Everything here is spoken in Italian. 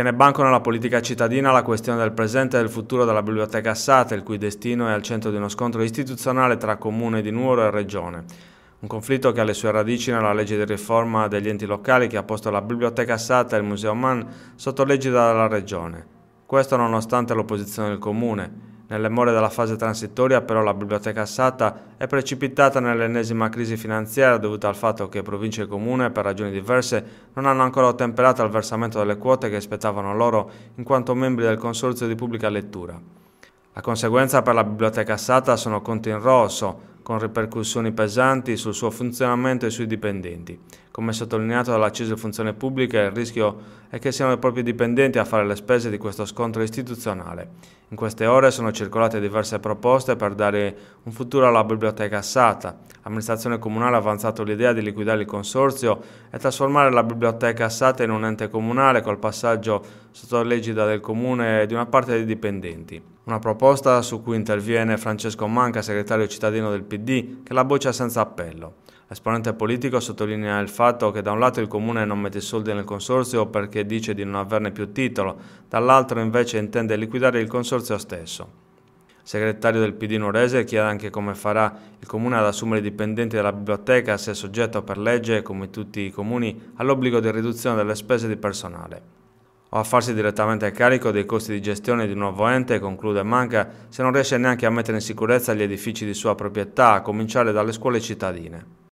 Tiene banco nella politica cittadina la questione del presente e del futuro della biblioteca Assate, il cui destino è al centro di uno scontro istituzionale tra comune di Nuoro e regione. Un conflitto che ha le sue radici nella legge di riforma degli enti locali che ha posto la biblioteca Assate e il museo Mann sotto legge dalla regione. Questo nonostante l'opposizione del comune, nelle more della fase transitoria però la biblioteca Assata è precipitata nell'ennesima crisi finanziaria dovuta al fatto che province e comune, per ragioni diverse, non hanno ancora ottemperato al versamento delle quote che spettavano loro in quanto membri del Consorzio di Pubblica Lettura. La conseguenza per la biblioteca Assata sono conti in rosso, con ripercussioni pesanti sul suo funzionamento e sui dipendenti. Come sottolineato dalla CISL Funzione Pubblica, il rischio è che siano i propri dipendenti a fare le spese di questo scontro istituzionale. In queste ore sono circolate diverse proposte per dare un futuro alla biblioteca Assata. L'amministrazione comunale ha avanzato l'idea di liquidare il consorzio e trasformare la biblioteca Assata in un ente comunale col passaggio sotto l'egida del comune di una parte dei dipendenti. Una proposta su cui interviene Francesco Manca, segretario cittadino del PD, che la boccia senza appello. L'esponente politico sottolinea il fatto che da un lato il comune non mette soldi nel consorzio perché dice di non averne più titolo, dall'altro invece intende liquidare il consorzio stesso. Il segretario del PD Norese chiede anche come farà il comune ad assumere i dipendenti della biblioteca se è soggetto per legge, come tutti i comuni, all'obbligo di riduzione delle spese di personale o a farsi direttamente carico dei costi di gestione di un nuovo ente, conclude Manca, se non riesce neanche a mettere in sicurezza gli edifici di sua proprietà, a cominciare dalle scuole cittadine.